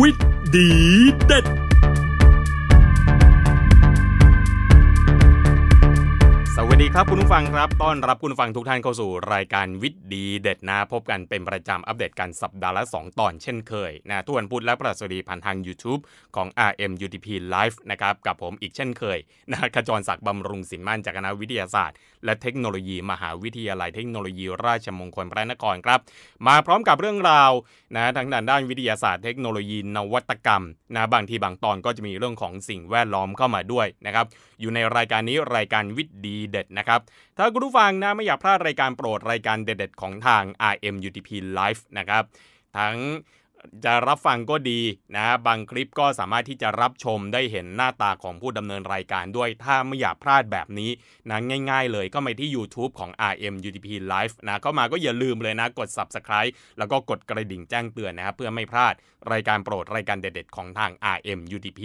วิธีเด็ดดีครับคุณผู้ฟังครับต้อนรับคุณฟังทุกท่านเข้าสู่รายการวิทย์ดีเด็ดนะพบกันเป็นประจำอัปเดตกันสัปดาห์ละ2ตอนเช่นเคยนะทุกวันพุธและประสดีผ่านทาง YouTube ของ RM UTP Live นะครับกับผมอีกเช่นเคยนะขจรศักดิ์บำรุงสินมั่นจากคณะวิทยาศาสตร์และเทคโนโลยีมหาวิทยาลัยเทคโนโลยีราชมงคลพระนครครับมาพร้อมกับเรื่องราวนะทางด้านด้านวิทยาศาสตร์เทคโนโลยีนวัตกรรมนะบางทีบางตอนก็จะมีเรื่องของสิ่งแวดล้อมเข้ามาด้วยนะครับอยู่ในรายการนี้รายการวิทย์ดีเด็ดนะครับ ถ้าคุณผู้ฟังนะไม่อยากพลาดรายการโปรดรายการเด็ด ๆ ของทาง RMUTP Live นะครับทั้งจะรับฟังก็ดีนะบางคลิปก็สามารถที่จะรับชมได้เห็นหน้าตาของผู้ดำเนินรายการด้วย ถ้าไม่อยากพลาดแบบนี้นะง่ายๆเลยก็ไปที่ YouTube ของ RM UTP Live นะเข้ามาก็อย่าลืมเลยนะ กด Subscribe แล้วก็กดกระดิ่งแจ้งเตือนนะครับเพื่อไม่พลาดรายการโปรดรายการเด็ดๆ ของทาง RM UDP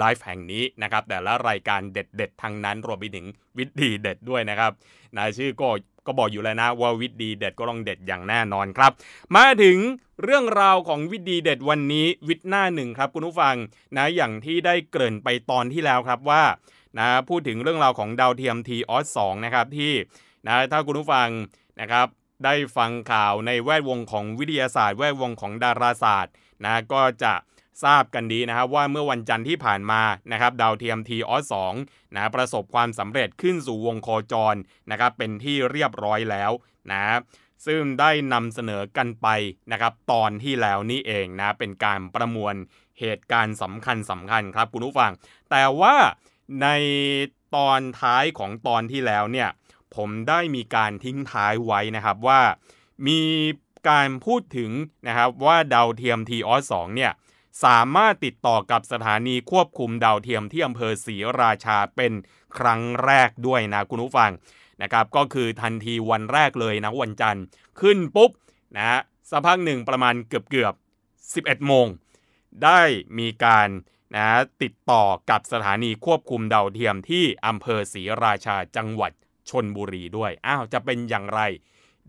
Live แห่งนี้นะครับ แต่ละรายการเด็ด ๆ ทางนั้น รวมไปถึงวิดีเด็ดด้วยนะครับนยชื่อก็ก็บอกอยู่แล้วนะว่าวิดีเด็ดก็ต้องเด็ดอย่างแน่นอนครับ มาถึงเรื่องราวของวิดีเด็ดวันนี้วิดหน้าหนึ่งครับ คุณผู้ฟังนะ อย่างที่ได้เกริ่นไปตอนที่แล้วครับว่านะพูดถึงเรื่องราวของดาวเทียมทีออสสนะครับที่นะถ้าคุณผู้ฟังนะครับได้ฟังข่าวในแวดวงของวิทยาศาสตร์แวดวงของดาราศาสตร์นะก็จะทราบกันดีนะครับว่าเมื่อวันจันทร์ที่ผ่านมานะครับดาวเทียมทีออสองนะประสบความสำเร็จขึ้นสู่วงโคจรนะครับเป็นที่เรียบร้อยแล้วนะซึ่งได้นำเสนอกันไปนะครับตอนที่แล้วนี่เองนะเป็นการประมวลเหตุการณ์สำคัญสำคัญครับคุณผู้ฟัง แต่ว่าในตอนท้ายของตอนที่แล้วเนี่ยผมได้มีการทิ้งท้ายไว้นะครับว่ามีการพูดถึงนะครับว่าดาวเทียมทีออส2เนี่ยสามารถติดต่อกับสถานีควบคุมดาวเทียมที่อำเภอศรีราชาเป็นครั้งแรกด้วยนะคุณผู้ฟังนะครับก็คือทันทีวันแรกเลยนะวันจันทร์ขึ้นปุ๊บนะสักพักหนึ่งประมาณเกือบเกือบ11 โมงได้มีการนะติดต่อกับสถานีควบคุมดาวเทียมที่อำเภอศรีราชาจังหวัดชนบุรีด้วยอ้าวจะเป็นอย่างไร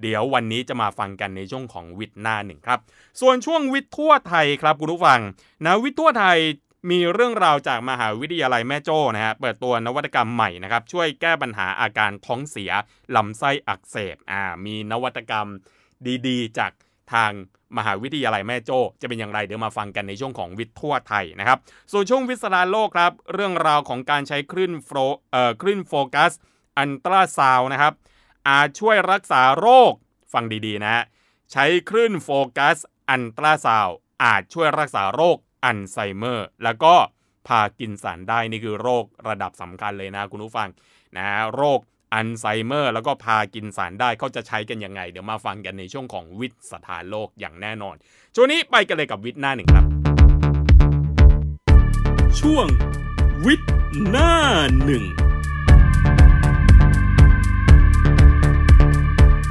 เดี๋ยววันนี้จะมาฟังกันในช่วงของวิทย์หน้าหนึ่งครับ ส่วนช่วงวิทย์ทั่วไทยครับคุณผู้ฟังนะวิทย์ทั่วไทยมีเรื่องราวจากมหาวิทยาลัยแม่โจ้นะฮะเปิดตัวนวัตกรรมใหม่นะครับช่วยแก้ปัญหาอาการท้องเสียลำไส้อักเสบอ่ามีนวัตกรรมดีๆจากทางมหาวิทยาลัยแม่โจ้ จะเป็นอย่างไรเดี๋ยวมาฟังกันในช่วงของวิทย์ทั่วไทยนะครับ ส่วนช่วงวิสราโลกครับ เรื่องราวของการใช้คลื่นโฟเอ่อคลื่นโฟกัส อันตราซาวนะครับอาจช่วยรักษาโรคฟังดีๆนะ ใช้คลื่นโฟกัส อันตราซาวอาจช่วยรักษาโรคอัลไซเมอร์ แล้วก็พากินสารได้ นี่คือโรคระดับสำคัญเลยนะ คุณผู้ฟังนะโรคอัลไซเมอร์แล้วก็พากินสารได้เขาจะใช้กันยังไง เดี๋ยวมาฟังกันในช่วงของวิทย์สถานโลกอย่างแน่นอน ช่วงนี้ไปกันเลยกับวิทย์หน้าหนึ่งครับ ช่วงวิทย์หน้าหนึ่ง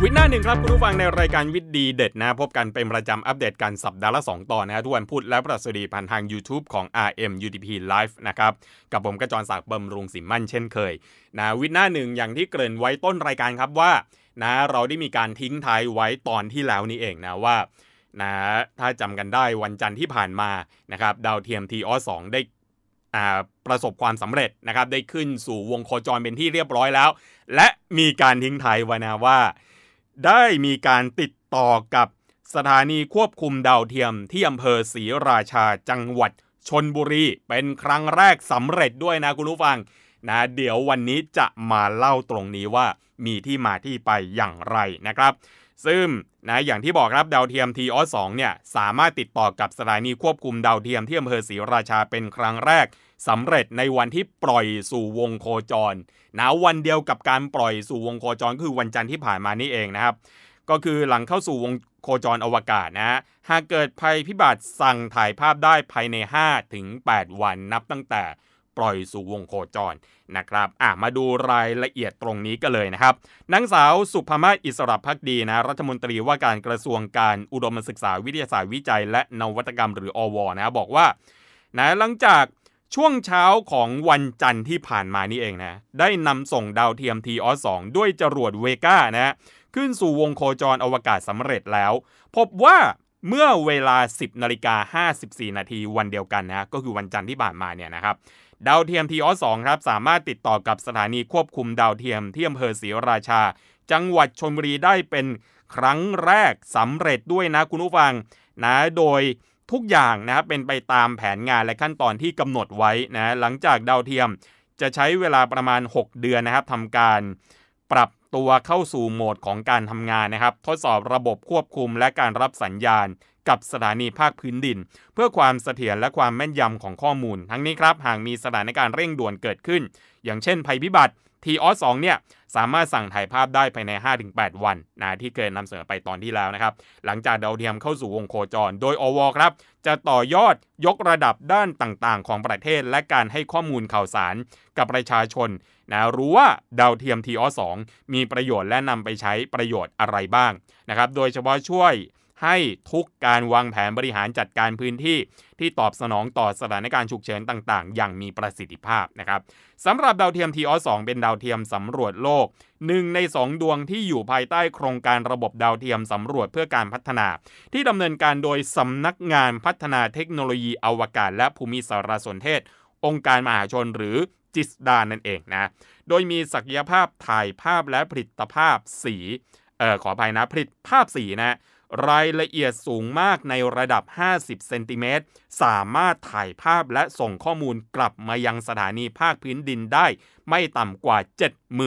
วิดหน้าหนึ่งครับ คุณผู้ฟังในรายการวิดดีเด็ดนะ พบกันเป็นประจำอัปเดตกันสัปดาห์ละ2ตอนนะทุกวันพุธและประสดีผ่านทาง YouTube ของ RM UDP Live นะครับ กับผมกระจรศักดิ์บำรุงสิมมั่นเช่นเคยนะวิดหน้าหนึ่งอย่างที่เกริ่นไว้ต้นรายการครับว่า นะเราได้มีการทิ้งท้ายไว้ตอนที่แล้วนี่เองนะว่านะถ้าจำกันได้วันจันทร์ที่ผ่านมานะครับดาวเทียมทีออสองได้ประสบความสำเร็จนะครับได้ขึ้นสู่วงโคจรเป็นที่เรียบร้อยแล้ว และมีการทิ้งทายไว้นะว่าได้มีการติดต่อกับสถานีควบคุมดาวเทียมที่อำเภอศรีราชาจังหวัดชนบุรีเป็นครั้งแรกสำเร็จด้วยนะคุณผู้ฟังนะเดี๋ยววันนี้จะมาเล่าตรงนี้ว่ามีที่มาที่ไปอย่างไรนะครับ ซึ่งนะอย่างที่บอกครับดาวเทียมทีออสเนี่ยสามารถติดต่อกับสถานีควบคุมดาวเทียมที่อำเภอศรีราชาเป็นครั้งแรกสำเร็จในวันที่ปล่อยสู่วงโคจรนะวันเดียวกับการปล่อยสู่วงโคจรคือวันจันทร์ที่ผ่านมานี่เองนะครับ ก็คือหลังเข้าสู่วงโคจรอวกาศนะฮะหากเกิดภัยพิบัติสั่งถ่ายภาพได้ภายใน5-8 วันนับตั้งแต่ปล่อยสู่วงโคจรนะครับอ่ะมาดูรายละเอียดตรงนี้กันเลยนะครับนางสาวสุภมาอิสระพักดีนะ รัฐมนตรีว่าการกระทรวงการอุดมศึกษาวิทยาศาสตร์วิจัยและนวัตกรรมหรืออวนะบอกว่านะหลังจากช่วงเช้าของวันจันทร์ที่ผ่านมานี่เองนะได้นำส่งดาวเทียมทีอส2ด้วยจรวดเวก้านะขึ้นสู่วงโคจรอวกาศสำเร็จแล้ว พบว่าเมื่อเวลา 10 นาฬิกา 54 นาทีวันเดียวกันนะก็คือวันจันทร์ที่ผ่านมาเนี่ยนะครับดาวเทียมทีอส2ครับสามารถติดต่อกับสถานีควบคุมดาวเทียมที่อำเภอศรีราชา จังหวัดชลบุรีได้เป็นครั้งแรกสำเร็จด้วยนะคุณผู้ฟังนะโดยทุกอย่างนะครับเป็นไปตามแผนงานและขั้นตอนที่กำหนดไว้นะหลังจากดาวเทียม จะใช้เวลาประมาณ 6 เดือนนะครับทำการปรับตัวเข้าสู่โหมดของการทำงานนะครับทดสอบระบบควบคุมและการรับสัญญาณกับสถานีภาคพื้นดิน เพื่อความเสถียรและความแม่นยำของข้อมูลทั้งนี้ครับหากมีสถานการณ์เร่งด่วนเกิดขึ้น อย่างเช่นภัยพิบัติทีออสเนี่ยสามารถสั่งถ่ายภาพได้ภายใน 5-8 วันนะที่เคยนำเสนอไปตอนที่แล้วนะครับ หลังจากดาวเทียมเข้าสู่วงโคจร โดยอวครับ จะต่อยอดยกระดับด้านต่างๆ ของประเทศและการให้ข้อมูลข่าวสารกับประชาชนนะรู้ว่าดาวเทียมทีออสมีประโยชน์และนำไปใช้ประโยชน์อะไรบ้างนะครับโดยเฉพาะช่วยให้ทุกการวางแผนบริหารจัดการพื้นที่ที่ตอบสนองต่อสถานการณ์ฉุกเฉินต่างๆ อย่างมีประสิทธิภาพนะครับสำหรับดาวเทียมทีออสเป็นดาวเทียมสำรวจโลกหนึ่งใน 2 ดวงที่อยู่ภายใต้โครงการระบบดาวเทียมสำรวจเพื่อการพัฒนา ที่ดำเนินการโดยสำนักงานพัฒนาเทคโนโลยีอวกาศ และภูมิสารสนเทศ องค์การมหาชน หรือจิสดานั่นเองนะโดยมีศักยภาพถ่ายภาพและผลิตภาพสีเอ่อขออภัยนะผลิตภาพสีนะรายละเอียดสูงมากในระดับ 50เซนติเมตร สามารถถ่ายภาพและส่งข้อมูลกลับมายังสถานีภาคพื้นดินได้ ไม่ต่ำกว่า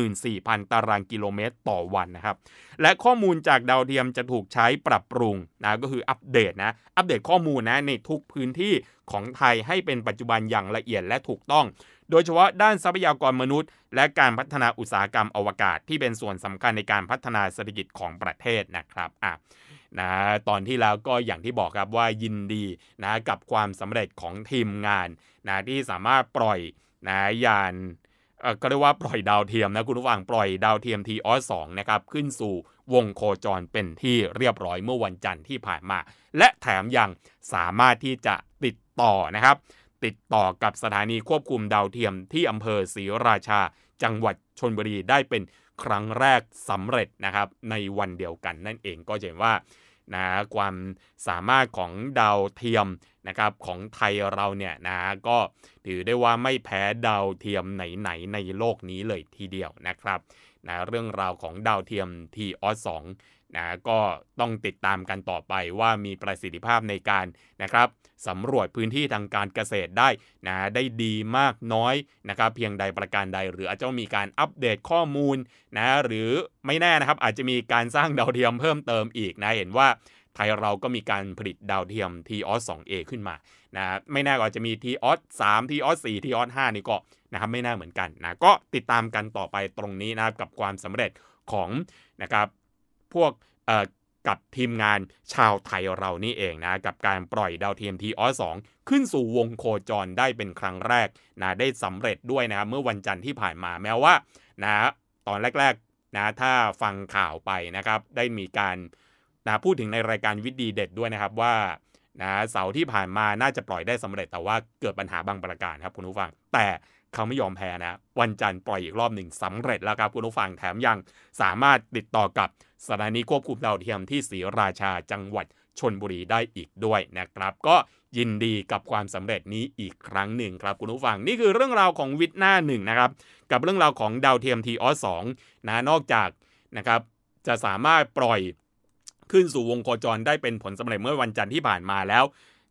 74,000ตารางกิโลเมตรต่อวันนะครับ และข้อมูลจากดาวเทียมจะถูกใช้ปรับปรุงนะก็คืออัปเดตนะ อัปเดตข้อมูลนะในทุกพื้นที่ของไทยให้เป็นปัจจุบันอย่างละเอียดและถูกต้อง โดยเฉพาะด้านทรัพยากรมนุษย์ และการพัฒนาอุตสาหกรรมอวกาศ ที่เป็นส่วนสำคัญในการพัฒนาเศรษฐกิจของประเทศนะครับอ่ะนะตอนที่แล้วก็อย่างที่บอกครับว่ายินดีนะกับความสำเร็จของทีมงานนะที่สามารถปล่อยนะยานก็เรียกว่าปล่อยดาวเทียมนะคุณผู้ฟังปล่อยดาวเทียมทีออสสนะครับขึ้นสู่วงโคจรเป็นที่เรียบร้อยเมื่อวันจันทร์ที่ผ่านมา และแถมยังสามารถที่จะติดต่อนะครับ ติดต่อกับสถานีควบคุมดาวเทียมที่อำเภอศรีราชาจังหวัดชนบุรีได้เป็นครั้งแรกสำเร็จนะครับในวันเดียวกันนั่นเองก็จะเห็นว่านะความสามารถของดาวเทียมนะครับของไทยเราเนี่ยนะก็ถือได้ว่าไม่แพ้ดาวเทียมไหนๆ ในโลกนี้เลยทีเดียวนะครับนะเรื่องราวของดาวเทียมทีออสสองนะก็ต้องติดตามกันต่อไปว่ามีประสิทธิภาพในการนะครับสำรวจพื้นที่ทางการเกษตรได้นะได้ดีมากน้อยนะครับเพียงใดประการใดหรืออาจจะมีการอัปเดตข้อมูลนะหรือไม่แน่นะครับอาจจะมีการสร้างดาวเทียมเพิ่มเติมอีกนะเห็นว่า ไทยเราก็มีการผลิตดาวเทียม t o s 2A ขึ้นมานะไม่แน่ก็จะมี t o s 3 t o s 4 t o s 5นี่ก็นะครับไม่น่าเหมือนกันนะก็ติดตามกันต่อไปตรงนี้นะครับกับความสำเร็จของนะครับพวกกับทีมงานชาวไทยเรานี่เองนะกับการปล่อยดาวเทียมทีออสองขึ้นสู่วงโคจรได้เป็นครั้งแรกนะได้สำเร็จด้วยนะเมื่อวันจันทร์ที่ผ่านมาแม้ว่านะตอนแรกๆนะถ้าฟังข่าวไปนะครับได้มีการนะพูดถึงในรายการวิดีเด็ดด้วยนะครับว่านะเสาที่ผ่านมาน่าจะปล่อยได้สำเร็จแต่ว่าเกิดปัญหาบางประการครับคุณผู้ฟัง แต่เขาไม่ยอมแพ้นะวันจันทร์ปล่อยอีกรอบหนึ่งสำเร็จแล้วครับคุณผู้ฟังแถมยังสามารถติดต่อกับสถานีควบคุมดาวเทียมที่ศรีราชาจังหวัดชนบุรีได้อีกด้วยนะครับ ก็ยินดีกับความสำเร็จนี้อีกครั้งหนึ่งครับคุณผู้ฟัง นี่คือเรื่องราวของวิทย์หน้าหนึ่งนะครับ กับเรื่องราวของดาวเทียมทีออสองนะนอกจากนะครับจะสามารถปล่อยขึ้นสู่วงโคจรได้เป็นผลสำเร็จเมื่อวันจันทร์ที่ผ่านมาแล้ว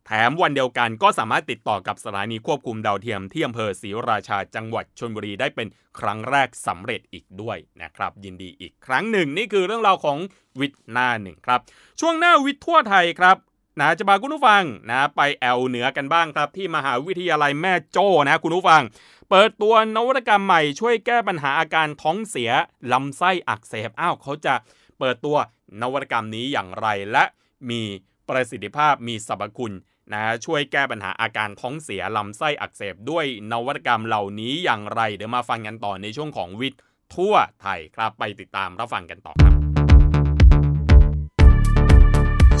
แถมวันเดียวกันก็สามารถติดต่อกับสถานีควบคุมดาวเทียมที่อำเภอศรีราชาจังหวัดชนบุรีได้เป็นครั้งแรกสำเร็จอีกด้วยนะครับยินดีอีกครั้งหนึ่งนี่คือเรื่องราวของวิทย์หน้าหนึ่งครับ ช่วงหน้าวิทย์ทั่วไทยครับนะจะพาคุณผู้ฟังนะไปแอลเหนือกันบ้างครับ ที่มหาวิทยาลัยแม่โจ้นะคุณผู้ฟัง เปิดตัวนวัตกรรมใหม่ช่วยแก้ปัญหาอาการท้องเสียลำไส้อักเสบอ้าวเขาจะเปิดตัวนวัตกรรมนี้อย่างไรและมีประสิทธิภาพมีสรรพคุณนะช่วยแก้ปัญหาอาการท้องเสียลำไส้อักเสบด้วยนวัตกรรมเหล่านี้อย่างไรเดี๋ยวมาฟังกันต่อในช่วงของวิทย์ทั่วไทยครับไปติดตามรับฟังกันต่อครับ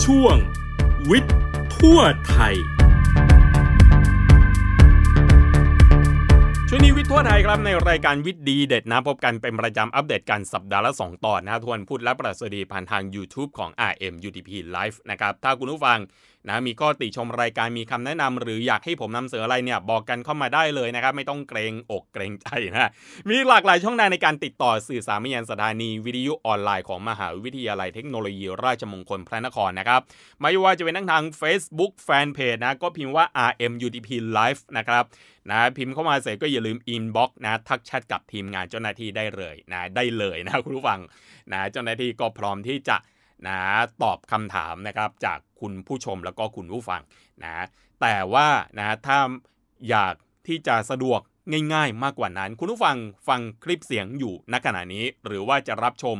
ช่วงวิทย์ทั่วไทยช่วงนี้วิทย์ทั่วไทยครับในรายการวิทย์ดีเด็ดนะพบกันเป็นประจำอัปเดตกันสัปดาห์ละ 2ตอนนะทวนพูดและประสดี ผ่านทาง YouTube ของ RM UTP Live นะครับถ้าคุณผู้ฟังนะมีข้อติชมรายการมีคำแนะนำ หรืออยากให้ผมนำเสนออะไรเนี่ยบอกกันเข้ามาได้เลยนะครับ ไม่ต้องเกรงอกเกรงใจนะ มีหลากหลายช่องทางในการติดต่อสื่อสารมยันสถานี วิทยุออนไลน์ของมหาวิทยาลัยเทคโนโลยีราชมงคลพระนครนะครับ ไม่ว่าจะเป็นทั้งทาง Facebook Fanpage นะก็พิมพ์ว่า RMUTP Live นะครับนะพิมพ์เข้ามาเสร็จก็อย่าลืมอินบ็อกซ์นะทักแชทกับทีมงานเจ้าหน้าที่ได้เลยนะได้เลยนะคุณผู้ฟังนะเจ้าหน้าที่ก็พร้อมที่จะนะตอบคำถามนะครับจากคุณผู้ชมแล้วก็คุณผู้ฟังนะแต่ว่านะถ้าอยากที่จะสะดวกง่ายๆมากกว่านั้น คุณผู้ฟังฟังคลิปเสียงอยู่ณขณะนี้ หรือว่าจะรับชม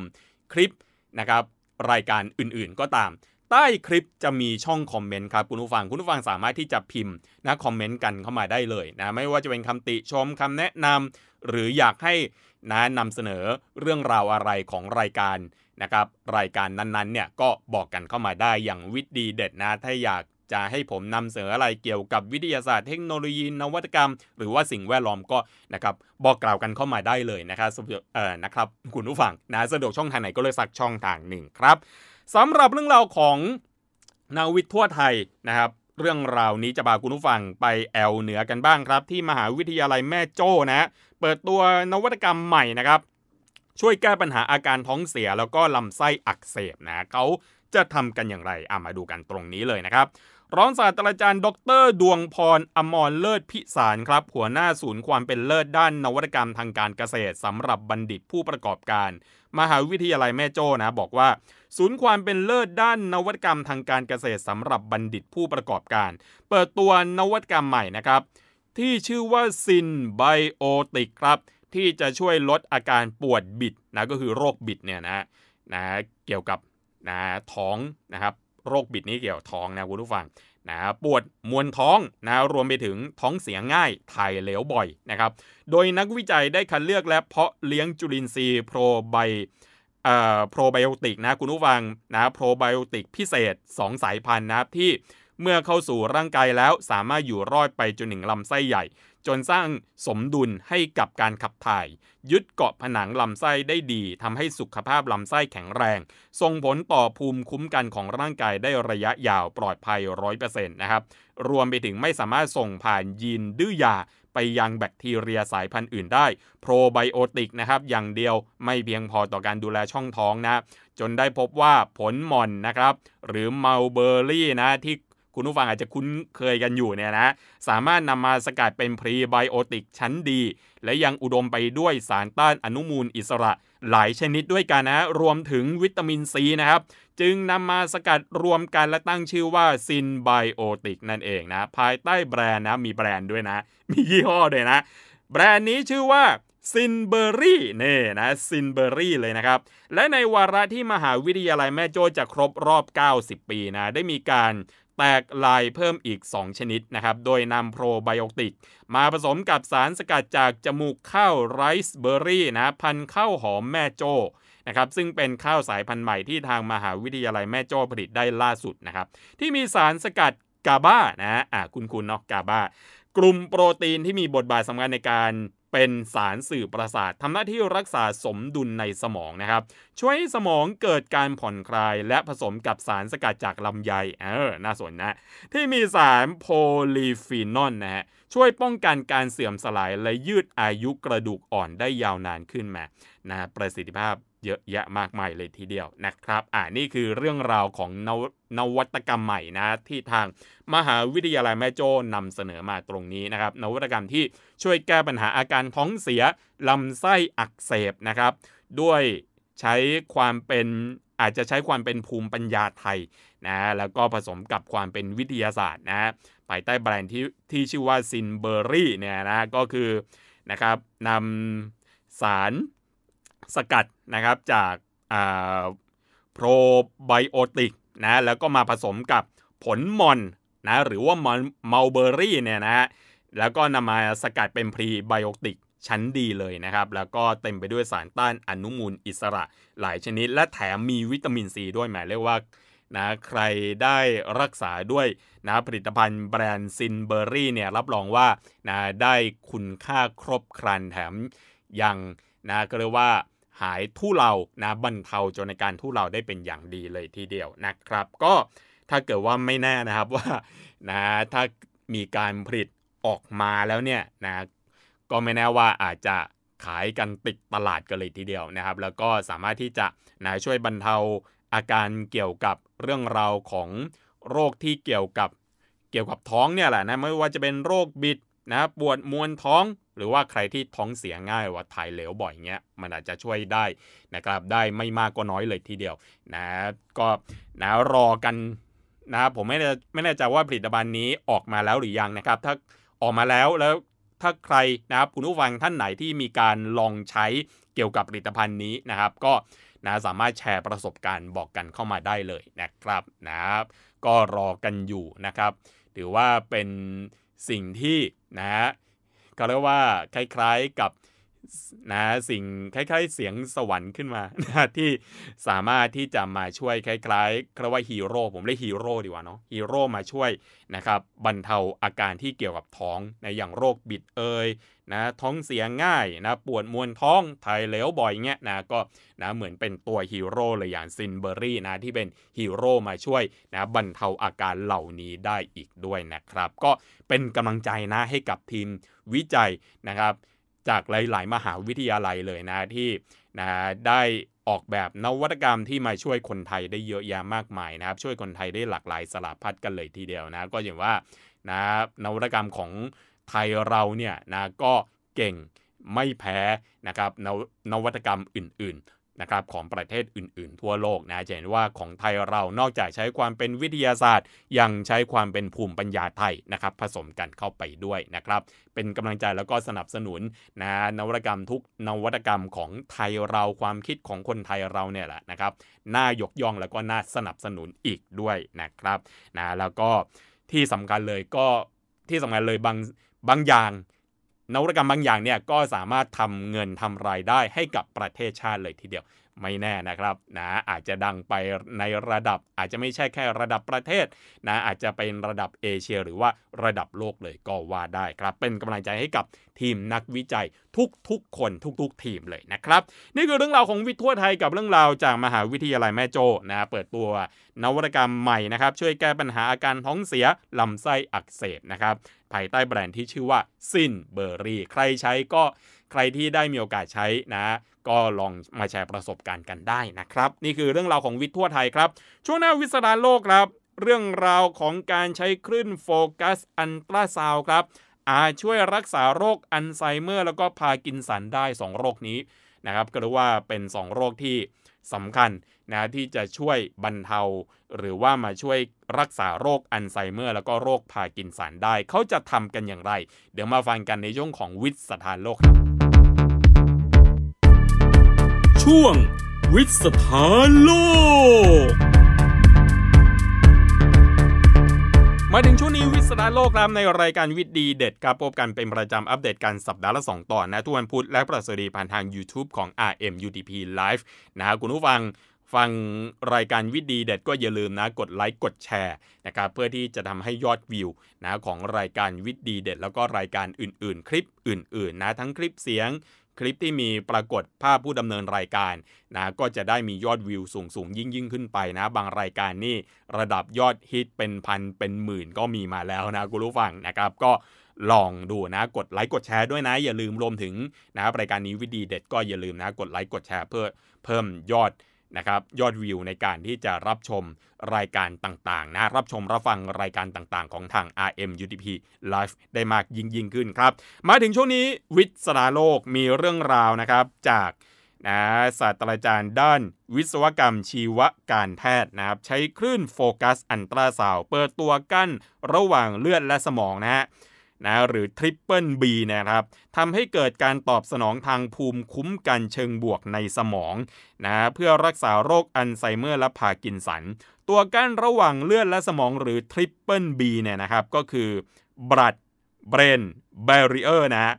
คลิปนะครับรายการอื่นๆก็ตาม ใต้คลิปจะมีช่องคอมเมนต์ครับคุณผู้ฟังคุณผู้ฟังสามารถที่จะพิมพ์นะคอมเมนต์กันเข้ามาได้เลยนะไม่ว่าจะเป็นคำติชมคำแนะนำหรืออยากให้นะนำเสนอเรื่องราวอะไรของรายการนะครับรายการนั้น ๆเนี่ยก็บอกกันเข้ามาได้อย่างวิดีเด็ดนะ ถ้าอยากจะให้ผมนำเสนออะไรเกี่ยวกับวิทยาศาสตร์เทคโนโลยี นวัตกรรมหรือว่าสิ่งแวดล้อมก็นะครับบอกกล่าวกันเข้ามาได้เลยนะครับเอ่อนะครับคุณผู้ฟังนะสะดวกช่องทางไหนก็เลยสักช่องทางหนึ่งครับสำหรับเรื่องราวของนาวิททั่วไทยนะครับ เรื่องราวนี้จะพาคุณผู้ฟังไปแอลเหนือกันบ้างครับ ที่มหาวิทยาลัยแม่โจ้นะ เปิดตัวนวัตกรรมใหม่นะครับช่วยแก้ปัญหาอาการท้องเสียแล้วก็ลำไส้อักเสบนะเขาจะทำกันอย่างไรอามาดูกันตรงนี้เลยนะครับรองศาสตราจารย์ดร ดวงพรอมรเลิศพิสารครับ หัวหน้าศูนย์ความเป็นเลิศด้านนวัตกรรมทางการเกษตรสำหรับบัณฑิตผู้ประกอบการมหาวิทยาลัยแม่โจ้นะ บอกว่า ศูนย์ความเป็นเลิศด้านนวัตกรรมทางการเกษตรสำหรับบัณฑิตผู้ประกอบการ เปิดตัวนวัตกรรมใหม่นะครับ ที่ชื่อว่าซินไบโอติกครับที่จะช่วยลดอาการปวดบิดนะก็คือโรคบิดเนี่ยนะนะเกี่ยวกับนะท้องนะครับโรคบิดนี้เกี่ยวท้องนะคุณผู้ฟังนะปวดมวนท้องนะรวมไปถึงท้องเสียง่ายถ่ายเหลวบ่อยนะครับโดยนักวิจัยได้คัดเลือกและเพาะเลี้ยงจุลินทรีย์โปรไบเอ่อโปรไบโอติกนะคุณผู้ฟังนะโปรไบโอติกพิเศษ 2 สายพันธุ์นะที่เมื่อเข้าสู่ร่างกายแล้วสามารถอยู่รอดไปจนถึงลำไส้ใหญ่จนสร้างสมดุลให้กับการขับถ่าย ยึดเกาะผนังลำไส้ได้ดีทำให้สุขภาพลำไส้แข็งแรงส่งผลต่อภูมิคุ้มกันของร่างกายได้ระยะยาวปลอดภัย 100%นะครับ รวมไปถึงไม่สามารถส่งผ่านยีนดื้อยาไปยังแบคทีเรียสายพันธุ์อื่นได้ โปรไบโอติกนะครับอย่างเดียวไม่เพียงพอต่อการดูแลช่องท้องนะ จนได้พบว่าผลหม่อนนะครับ หรือเมลเบอร์รี่นะที่คุณผู้ฟังอาจจะคุ้นเคยกันอยู่เนี่ยนะ สามารถนำมาสกัดเป็นพรีไบโอติกชั้นดี และยังอุดมไปด้วยสารต้านอนุมูลอิสระหลายชนิดด้วยกันนะ รวมถึงวิตามินซีนะครับ จึงนำมาสกัดรวมกันและตั้งชื่อว่าซินไบโอติก นั่นเองนะ ภายใต้แบรนด์นะ มีแบรนด์ด้วยนะ มียี่ห้อด้วยนะ แบรนด์นี้ชื่อว่าซินเบอรี่นี่นะ ซินเบอรี่เลยนะครับ และในวาระที่มหาวิทยาลัยแม่โจ้จะครบรอบ 90 ปีนะ ได้มีการแตกลายเพิ่มอีก 2 ชนิดนะครับโดยนำโปรไบโอติกมาผสมกับสารสกัดจากจมูกข้าวไรซ์เบอร์รี่นะพันข้าวหอมแม่โจ้นะครับซึ่งเป็นข้าวสายพันธุ์ใหม่ที่ทางมหาวิทยาลัยแม่โจ้ผลิตได้ล่าสุดนะครับที่มีสารสกัดกาบ้านะอ่ะคุณคุณเนาะกาบ้า กลุ่มโปรตีนที่มีบทบาทสำคัญในการเป็นสารสื่อประสาททำหน้าที่รักษาสมดุลในสมองนะครับช่วยให้สมองเกิดการผ่อนคลาย และผสมกับสารสกัดจากลำไยเออน่าสนนะที่มีสารโพลีฟีนอลนะฮะช่วยป้องกันการเสื่อมสลาย และยืดอายุกระดูกอ่อนได้ยาวนานขึ้นมานะประสิทธิภาพเยอะแยะมากมายเลยทีเดียวนะครับ อ่า นี่คือเรื่องราวของนวนวัตกรรมใหม่นะที่ทางมหาวิทยาลัยแม่โจ้นำเสนอมาตรงนี้นะครับ นวัตกรรมที่ช่วยแก้ปัญหาอาการท้องเสียลำไส้อักเสบนะครับด้วยใช้ความเป็นอาจจะใช้ความเป็นภูมิปัญญาไทยนะแล้วก็ผสมกับความเป็นวิทยาศาสตร์นะภายใต้แบรนด์ที่ที่ชื่อว่าซินเบอรี่เนี่ยนะก็คือนะครับนำสารสกัดนะครับจากโปรไบโอติกนะแล้วก็มาผสมกับผลมอนนะหรือว่ามอนเมลเบอรี่เนี่ยนะฮะแล้วก็นำมาสกัดเป็นพรีไบโอติกชั้นดีเลยนะครับ แล้วก็เต็มไปด้วยสารต้าน อนุมูลอิสระ หลายชนิด และแถมมีวิตามินซีด้วยหมายเรียกว่านะใครได้รักษาด้วยนะผลิตภัณฑ์แบรนด์ซินเบอร์รี่เนี่ยรับรองว่านะได้คุณค่าครบครัน แถมยังนะก็เรียกว่าหายทุเลานะบรรเทาจนในการทุเลาได้เป็นอย่างดีเลยทีเดียว นะครับ ก็ ถ้าเกิดว่า ไม่ แน่ นะครับ ว่า นะ ถ้า มี การผลิต ออกมา แล้ว เนี่ย นะ ก็ไม่ แน่ ว่าอาจจะขาย กัน ติด ตลาดกันเลย ทีเดียว นะครับ แล้วก็สามารถที่จะนะช่วย บรรเทาอาการ เกี่ยว กับ เรื่องราวของ โรคที่เกี่ยวกับ เกี่ยวกับ ท้อง เนี่ย แหละ นะ ไม่ ว่าจะเป็นโรคบิด นะ ปวด มวนท้องหรือว่าใครที่ท้องเสียง่ายว่าถ่ายเหลวบ่อยเงี้ยมันอาจจะช่วยได้นะครับ ได้ไม่มากก็น้อยเลยทีเดียวนะก็นะรอกันนะผมไม่ได้ไม่แน่ใจว่าผลิตภัณฑ์นี้ออกมาแล้วหรือยังนะครับ ถ้าออกมาแล้วแล้วถ้าใครนะครับคุณผู้ฟังท่านไหนที่มีการลองใช้เกี่ยวกับผลิตภัณฑ์นี้นะครับ ก็นะสามารถแชร์ประสบการณ์บอกกันเข้ามาได้เลยนะครับนะครับก็รอกันอยู่นะครับ ถือว่าเป็นสิ่งที่นะก็เรียกว่าคล้ายๆกับนะสิ่งคล้ายๆเสียงสวรรค์ขึ้นมานะที่สามารถที่จะมาช่วยคล้ายๆครว่าฮีโร่ผมเรียกฮีโร่ดีกว่าเนาะฮีโร่มาช่วยนะครับบรรเทาอาการที่เกี่ยวกับท้องในอย่างโรคบิดเอยนะท้องเสียง่ายนะปวดมวนท้องถ่ายเหลวบ่อยเงี้ยนะก็นะเหมือนเป็นตัวฮีโร่เลยอย่างซินเบอรี่นะที่เป็นฮีโร่มาช่วยนะ บรรเทาอาการเหล่านี้ได้อีกด้วยนะครับ ก็เป็นกำลังใจนะให้กับทีมวิจัยนะครับจากหลายๆ มหาวิทยาลัยเลยนะที่นะได้ออกแบบนวัตกรรมที่มาช่วยคนไทยได้เยอะแยะมากมายนะครับ ช่วยคนไทยได้หลากหลายสลับพัดกันเลยทีเดียวนะก็อย่างว่านะนวัตกรรมของไทยเราเนี่ยนะก็เก่งไม่แพ้นะครับนนวัตกรรมอื่นนะครับของประเทศอื่นๆ ทั่วโลกนะจะเห็นว่าของไทยเรานอกจากใช้ความเป็นวิทยาศาสตร์ ยังใช้ความเป็นภูมิปัญญาไทยนะครับผสมกันเข้าไปด้วยนะครับเป็นกำลังใจแล้วก็สนับสนุนนะนวัตกรรมทุกนวัตกรรมของไทยเราความคิดของคนไทยเราเนี่ยแหละนะครับน่ายกย่องแล้วก็น่าสนับสนุนอีกด้วยนะครับนะแล้วก็ที่สำคัญเลยก็ที่สำคัญเลยบางบางอย่างนวัตกรรมบางอย่างเนี่ยก็สามารถทำเงินทำรายได้ให้กับประเทศชาติเลยทีเดียวไม่แน่นะครับนะอาจจะดังไปในระดับอาจจะไม่ใช่แค่ ระดับประเทศนะอาจจะเป็นระดับเอเชีย หรือว่าระดับโลกเลยก็ว่าได้ครับเป็นกำลังใจให้กับทีมนักวิจัยทุก ๆ คนทุก ๆ ทีมเลยนะครับนี่คือเรื่องราวของวิทย์ั่วไทยกับเรื่องราวจากมหาวิทยาลัยแม่โจ้นะ เปิดตัวนวัตกรรมใหม่นะครับ ช่วยแก้ปัญหาอาการท้องเสียลำไส้อักเสบนะครับภายใต้แบรนด์ที่ชื่อว่าซินเบอร์รี่ใครใช้ก็ใครที่ได้มีโอกาสใช้นะ ก็ลองมาแชร์ประสบการณ์กันได้นะครับ นี่คือเรื่องราวของวิททั่วไทยครับ ช่วงหน้าวิสดาโลกครับ เรื่องราวของการใช้คลื่นโฟกัสอันตราซาวครับอาจช่วยรักษาโรคอัลไซเมอร์แล้วก็พากินสันได้ 2 โรคนี้ นะครับก็รู้ว่าเป็น 2 โรคที่สำคัญนะที่จะช่วยบรรเทาหรือว่ามาช่วยรักษาโรคอัลไซเมอร์แล้วก็โรคพากินสันได้เขาจะทำกันอย่างไร เดี๋ยวมาฟังกันในช่วงของวิทย์สถานโลกครับช่วงวิทย์สถานโลกมาถึงช่วงนี้วิสนาโลกรามในรายการวิดีเด็ด ครับ พบกันเป็นประจำอัปเดตการสัปดาห์ละ 2ตอนนะทุกวันพุธและประสดี ผ่านทาง YouTube ของ RMUTP Live นะะคุณผู้ฟังฟังรายการวิดีเด็ดก็อย่าลืมนะกดไลค์กดแชร์นะครับเพื่อที่จะทำให้ยอดวิวนะของรายการวิดีเด็ดแล้วก็รายการอื่นๆ คลิปอื่นๆ นะทั้งคลิปเสียงคลิปที่มีปรากฏภาพผู้ดำเนินรายการนะก็จะได้มียอดวิวสูงสูงยิ่งยิ่งขึ้นไปนะ บางรายการนี่ระดับยอดฮิตเป็นพันเป็นหมื่นก็มีมาแล้วนะคุณรู้ฟังนะครับก็ลองดูนะกดไลค์กดแชร์ด้วยนะ อย่าลืมรวมถึงนะรายการนี้วิดีเด็ดก็อย่าลืมนะกดไลค์กดแชร์เพื่อเพิ่มยอดนะครับยอดวิวในการที่จะรับชมรายการต่างๆนะรับชมรับฟังรายการต่างๆ ของทาง RM UTP Live ได้มากยิ่งยิ่งขึ้นครับมาถึงช่วงนี้วิทย์สาโลกมีเรื่องราวนะครับ จากนะศาสตราจารย์ด้านวิศวกรรมชีวการแพทย์นะครับ ใช้คลื่นโฟกัสอันตราสาว เปิดตัวกั้นระหว่างเลือดและสมองนะฮะนะหรือทริปเปิลบีนะครับทำให้เกิดการตอบสนองทางภูมิคุ้มกันเชิงบวกในสมองนะเพื่อรักษาโรคอัลไซเมอร์และพาร์กินสัน ตัวกั้นระหว่างเลือดและสมองหรือทริปเปิลบีเนี่ยนะครับก็คือ บรัดเบรนแบริเออร์นะ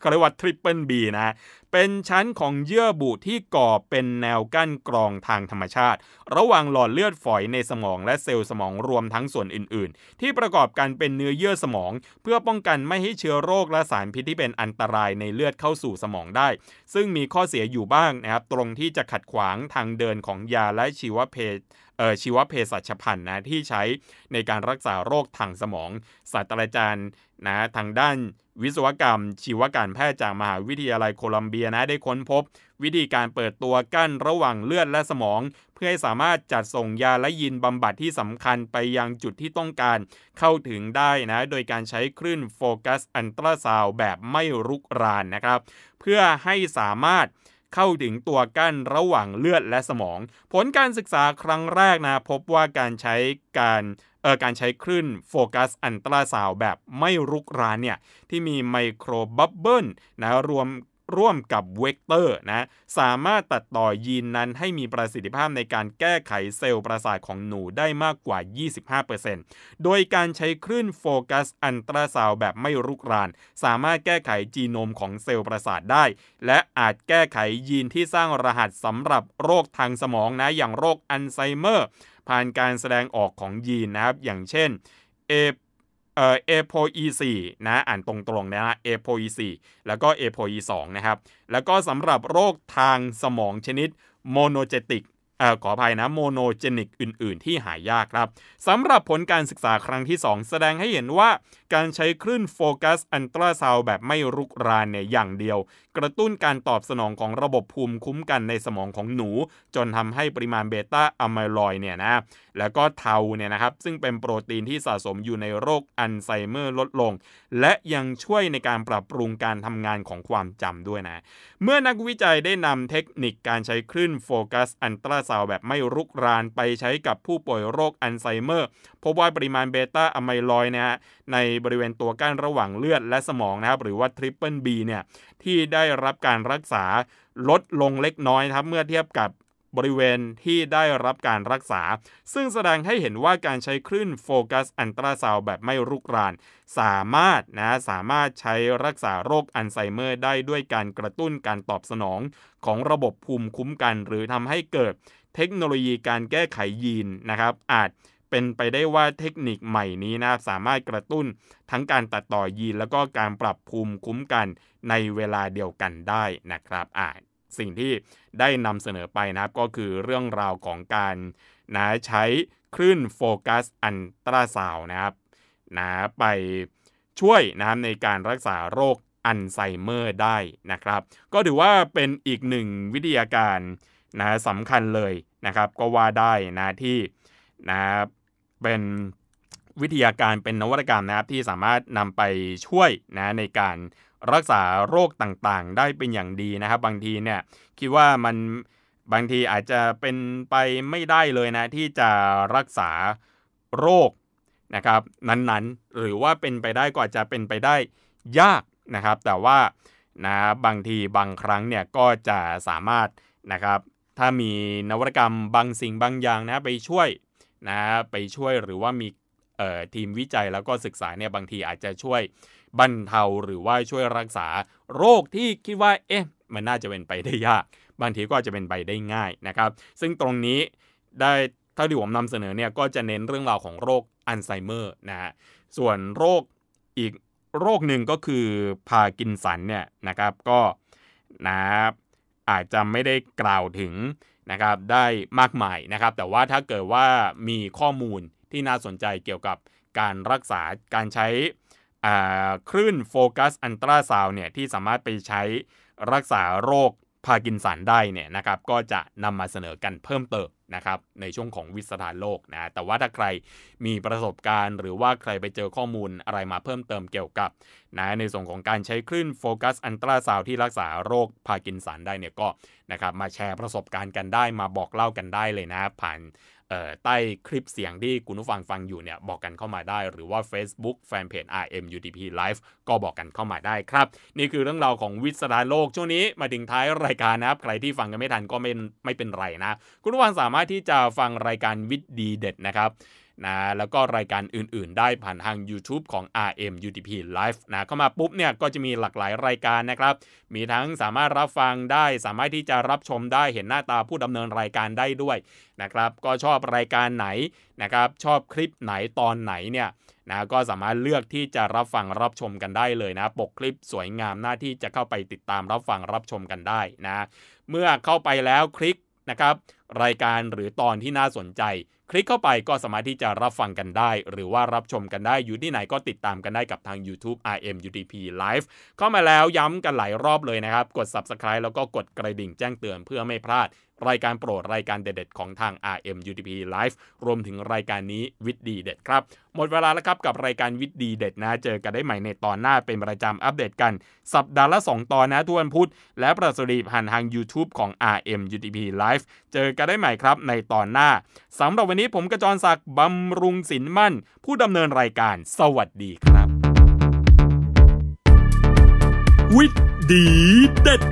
เขาเรียกว่าทริปเปิลบีนะเป็นชั้นของเยื่อบุที่ก่อเป็นแนวกั้นกรองทางธรรมชาติ ระหว่างหลอดเลือดฝอยในสมองและเซลล์สมองรวมทั้งส่วนอื่น ๆ ที่ประกอบกันเป็นเนื้อเยื่อสมอง เพื่อป้องกันไม่ให้เชื้อโรคและสารพิษที่เป็นอันตรายในเลือดเข้าสู่สมองได้ ซึ่งมีข้อเสียอยู่บ้างนะครับตรงที่จะขัดขวางทางเดินของยาและชีวเพชีวเภสัชพันธ์นะที่ใช้ในการรักษาโรคทางสมองศาสตราจารย์นะทางด้านวิศวกรรม ชีวการแพทย์จากมหาวิทยาลัยโคลัมเบียนะได้ค้นพบ วิธีการเปิดตัวกั้นระหว่างเลือดและสมอง เพื่อให้สามารถจัดส่งยาและยินบำบัดที่สำคัญไปยังจุดที่ต้องการเข้าถึงได้นะ โดยการใช้คลื่นโฟกัสอันตราซาวแบบไม่รุกรานนะครับ เพื่อให้สามารถเข้าถึงตัวกั้นระหว่างเลือดและสมอง ผลการศึกษาครั้งแรกนะพบว่าการใช้การเออการใช้คลื่นโฟกัสอันตราสาวแบบไม่รุกรานเนี่ย ที่มีไมโครบับเบิลนะรวมร่วมกับเวกเตอร์นะสามารถตัดต่อยีนนั้นให้มีประสิทธิภาพในการแก้ไขเซลล์ประสาทของหนูได้มากกว่า 25%โดยการใช้คลื่นโฟกัสอันตราซาวแบบไม่รุกราน สามารถแก้ไขจีโนมของเซลล์ประสาทได้ และอาจแก้ไขยีนที่สร้างรหัสสำหรับโรคทางสมองนะอย่างโรคอัลไซเมอร์ ผ่านการแสดงออกของยีนนะครับ อย่างเช่นเอเอ่อ ApoE4 นะอ่านตรงๆนะฮะ ApoE4 แล้วก็ ApoE2 นะครับแล้วก็สำหรับโรคทางสมองชนิดโมโนเจติกเอ่อขออภัยนะโมโนเจนิก อื่นๆ ที่หายยากครับสำหรับผลการศึกษาครั้งที่ 2 แสดงให้เห็นว่าการใช้คลื่นโฟกัสอันตราซาวแบบไม่รุกรานเนี่ยอย่างเดียว กระตุ้นการตอบสนองของระบบภูมิคุ้มกันในสมองของหนู จนทำให้ปริมาณเบต้าอะมลอยเนี่ยนะแล้วก็เทาเนี่ยนะครับ ซึ่งเป็นโปรตีนที่สะสมอยู่ในโรคอัลไซเมอร์ลดลง และยังช่วยในการปรับปรุงการทำงานของความจำด้วยนะ เมื่อนักวิจัยได้นำเทคนิคการใช้คลื่นโฟกัสอันตราซาวแบบไม่รุกรานไปใช้กับผู้ป่วยโรคอัลไซเมอร์พบว่าปริมาณเบต้าอะไิลอยนะฮะในบริเวณตัวกั้นระหว่างเลือดและสมองนะครับหรือว่าทริปเปิลบีเนี่ยที่ได้รับการรักษา ลดลงเล็กน้อยครับเมื่อเทียบกับบริเวณที่ได้รับการรักษา ซึ่งแสดงให้เห็นว่าการใช้คลื่นโฟกัสอันตราซาวแบบไม่รุกราน สามารถนะสามารถใช้รักษาโรคอัลไซเมอร์ได้ด้วยการกระตุ้นการตอบสนอง ของระบบภูมิคุ้มกันหรือทำให้เกิด เทคโนโลยีการแก้ไขยีนนะครับ อาจเป็นไปได้ว่าเทคนิคใหม่นี้นะสามารถกระตุ้นทั้งการตัดต่อยีนแล้วก็การปรับภูมิคุ้มกันในเวลาเดียวกันได้นะครับอ่าสิ่งที่ได้นำเสนอไปนะครับก็คือเรื่องราวของการนะใช้คลื่นโฟกัสอันตราซาวนะครับ นะไปช่วยนะครับในการรักษาโรคอัลไซเมอร์ได้นะครับ ก็ถือว่าเป็นอีกหนึ่งวิทยาการนะสำคัญเลยนะครับ ก็ว่าได้นะที่นะครับเป็นวิทยาการเป็นนวัตกรรมนะครับที่สามารถนำไปช่วยนะในการรักษาโรคต่างๆ ได้เป็นอย่างดีนะครับบางทีเนี่ยคิดว่ามันบางทีอาจจะเป็นไปไม่ได้เลยนะที่จะรักษาโรคนะครับนั้นๆหรือว่าเป็นไปได้ก็อาจจะเป็นไปได้ยากนะครับ แต่ว่านะบางทีบางครั้งเนี่ยก็จะสามารถนะครับถ้ามีนวัตกรรมบางสิ่งบางอย่างนะไปช่วยนะไปช่วยหรือว่ามีทีมวิจัยแล้วก็ศึกษาเนี่ยบางทีอาจจะช่วยบรรเทาหรือว่าช่วยรักษาโรคที่คิดว่าเอ๊ะมันน่าจะเป็นไปได้ยาก บางทีก็จะเป็นไปได้ง่ายนะครับ ซึ่งตรงนี้ได้เท่าที่ผมนำเสนอเนี่ยก็จะเน้นเรื่องราวของโรคอัลไซเมอร์นะฮะส่วนโรคอีกโรคหนึ่งก็คือพากินสันเนี่ยนะครับก็นะอาจจะไม่ได้กล่าวถึงนะครับได้มากมายนะครับ แต่ว่าถ้าเกิดว่ามีข้อมูลที่น่าสนใจเกี่ยวกับการรักษาการใช้คลื่นโฟกัสอันตราซาวเนี่ยที่สามารถไปใช้รักษาโรคพาร์กินสันได้เนี่ยนะครับก็จะนำมาเสนอกันเพิ่มเติมนะครับในช่วงของวิสถานโลกนะแต่ว่าถ้าใครมีประสบการณ์ หรือว่าใครไปเจอข้อมูลอะไรมาเพิ่มเติมเกี่ยวกับนะในส่วนของการใช้คลื่นโฟกัสอันตราซาวที่รักษาโรคพาร์กินสันได้เนี่ยก็นะครับมาแชร์ประสบการณ์กันได้มาบอกเล่ากันได้เลยนะ ผ่านใต้คลิปเสียงที่คุณผู้ฟังฟังอยู่เนี่ยบอกกันเข้ามาได้ หรือว่า Facebook Fanpage RMUTP Live ก็บอกกันเข้ามาได้ครับนี่คือเรื่องราวของวิสตาโลกช่วงนี้มาถึงท้ายรายการนะครับใครที่ฟังกันไม่ทันก็ไม่ไม่เป็นไรนะคุณผู้ฟังสามารถามารถที่จะฟังรายการวิทย์ดี เด็ดนะครับ นะ แล้วก็รายการอื่นๆ ได้ผ่านทาง YouTube ของ RM UTP Live นะ เข้ามาปุ๊บเนี่ย ก็จะมีหลากหลายรายการนะครับ มีทั้งสามารถรับฟังได้ สามารถที่จะรับชมได้ เห็นหน้าตาผู้ดำเนินรายการได้ด้วยนะครับ ก็ชอบรายการไหนนะครับ ชอบคลิปไหนตอนไหนเนี่ยนะ ก็สามารถเลือกที่จะรับฟังรับชมกันได้เลยนะ ปกคลิปสวยงามหน้าที่จะเข้าไปติดตามรับฟังรับชมกันได้นะ เมื่อเข้าไปแล้วคลิกนะครับรายการหรือตอนที่น่าสนใจ คลิกเข้าไปก็สามารถที่จะรับฟังกันได้ หรือว่ารับชมกันได้ อยู่ที่ไหนก็ติดตามกันได้กับทาง YouTube RM UDP Live เข้ามาแล้วย้ำกันหลายรอบเลยนะครับ กด Subscribe แล้วก็กดกระดิ่งแจ้งเตือน เพื่อไม่พลาด รายการโปรดรายการเด็ดๆของทาง RM UDP Live รวมถึงรายการนี้วิดดีเด็ดครับ หมดเวลาแล้วครับกับรายการวิดดีเด็ดนะเจอกันได้ใหม่ในตอนหน้าเป็นประจำอัปเดตกัน สัปดาห์ละ2ตอนนะทุกวันพุธและประสรีผ่านทาง YouTube ของ RM UDP Live เจอกันได้ใหม่ครับในตอนหน้าสำหรับวันนี้ผมกระจรศักดิ์บำรุงสินมั่น ผู้ดำเนินรายการสวัสดีครับวิดีเด็ด